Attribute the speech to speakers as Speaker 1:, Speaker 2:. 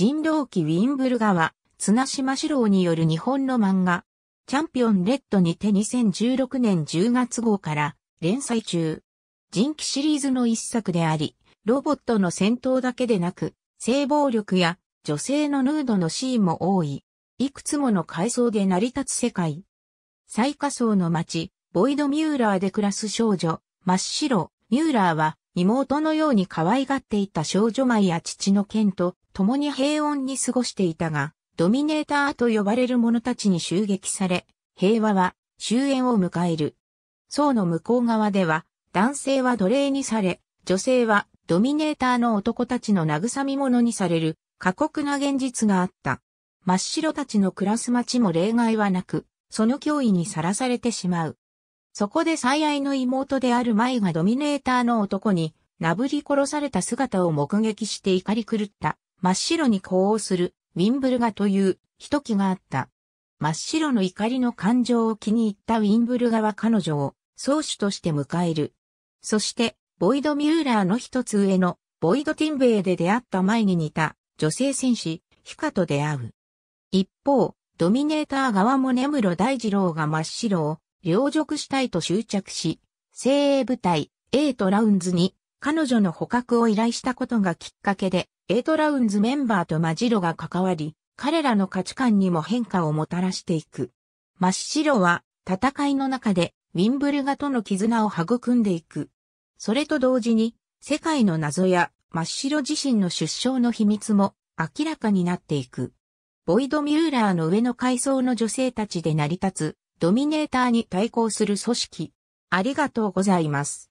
Speaker 1: 人狼記ウィンブル川、綱島四郎による日本の漫画、チャンピオンレッドにて2016年10月号から連載中。人気シリーズの一作であり、ロボットの戦闘だけでなく、性暴力や女性のヌードのシーンも多い。いくつもの階層で成り立つ世界。最下層の街、ボイド・ミューラーで暮らす少女、真っ白、ミューラーは妹のように可愛がっていた少女舞や父の剣と共に平穏に過ごしていたが、ドミネーターと呼ばれる者たちに襲撃され、平和は終焉を迎える。層の向こう側では、男性は奴隷にされ、女性はドミネーターの男たちの慰み者にされる過酷な現実があった。真っ白たちの暮らす街も例外はなく、その脅威にさらされてしまう。そこで最愛の妹である舞がドミネーターの男に、なぶり殺された姿を目撃して怒り狂った、真っ白に呼応する、ウィンブルガという、一気があった。真っ白の怒りの感情を気に入ったウィンブルガは彼女を、宗主として迎える。そして、ボイド・ミューラーの一つ上の、ボイド・ティンベイで出会った前に似た、女性戦士、ヒカと出会う。一方、ドミネーター側も根室大二郎が真っ白を、両辱したいと執着し、精鋭部隊、エイトラウンズに彼女の捕獲を依頼したことがきっかけで、エイトラウンズメンバーとマジロが関わり、彼らの価値観にも変化をもたらしていく。ッシロは戦いの中でウィンブルガとの絆を育んでいく。それと同時に世界の謎やッシロ自身の出生の秘密も明らかになっていく。ボイド・ミューラーの上の階層の女性たちで成り立つドミネーターに対抗する組織。ありがとうございます。